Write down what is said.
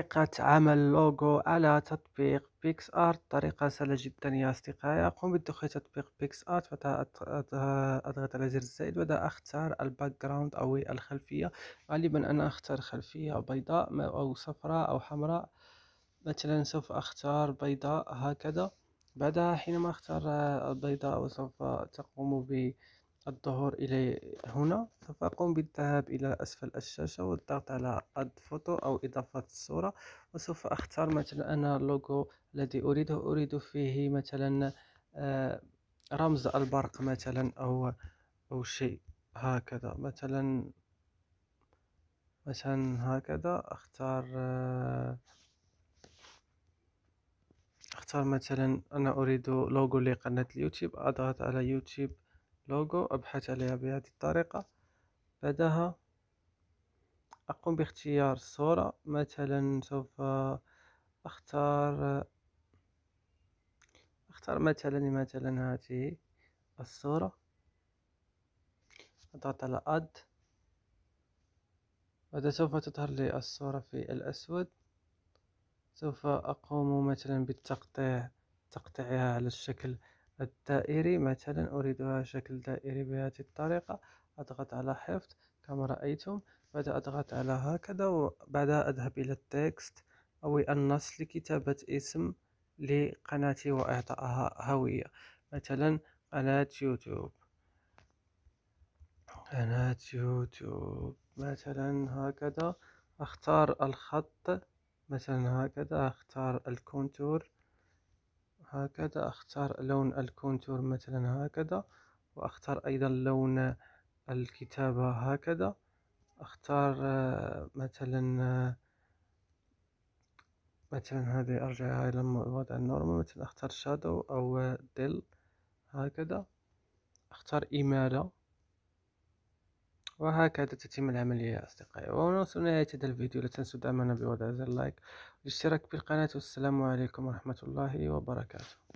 طريقة عمل لوجو على تطبيق بيكس آرت طريقة سهلة جدا يا أصدقائي أقوم بدخول تطبيق بيكس آرت اضغط على زر الزائد وأبدأ أختار الباك جراوند أو الخلفية غالبا أنا أختار خلفية بيضاء أو صفراء أو حمراء مثلا سوف أختار بيضاء هكذا بعدها حينما أختار البيضاء وسوف تقوم ب الظهور إلى هنا سوف أقوم بالذهاب إلى أسفل الشاشة والضغط على اد فوتو أو إضافة الصورة وسوف أختار مثلا أنا اللوغو الذي أريده أريد فيه مثلا آه، رمز البرق مثلا أو أو شيء هكذا مثلا مثلا هكذا أختار آه، أختار مثلا أنا أريد لوجو لقناة اليوتيوب أضغط على يوتيوب لوجو أبحث عليها بهذه الطريقة بعدها أقوم باختيار صورة مثلا سوف أختار أختار مثلا مثلا هذه الصورة أضغط على أد بعد سوف تظهر لي الصورة في الأسود سوف أقوم مثلا بالتقطيع تقطيعها على الشكل الدائري مثلا أريدها شكل دائري بهذه الطريقة أضغط على حفظ كما رأيتم بعد أضغط على هكذا وبعدها أذهب إلى التكست أو النص لكتابة اسم لقناتي وإعطائها هوية مثلا قناة يوتيوب قناة يوتيوب مثلا هكذا أختار الخط مثلا هكذا أختار الكونتور هكذا اختار لون الكونتور مثلا هكذا واختار ايضا لون الكتابة هكذا اختار مثلا مثلا هذه ارجع الى الوضع النورمال مثلا اختار شادو او ديل هكذا اختار امالة وهكذا تتم العملية يا أصدقائي ونوصل نهاية هذا الفيديو لا تنسوا دعمنا بوضع زر لايك والاشتراك القناة والسلام عليكم ورحمة الله وبركاته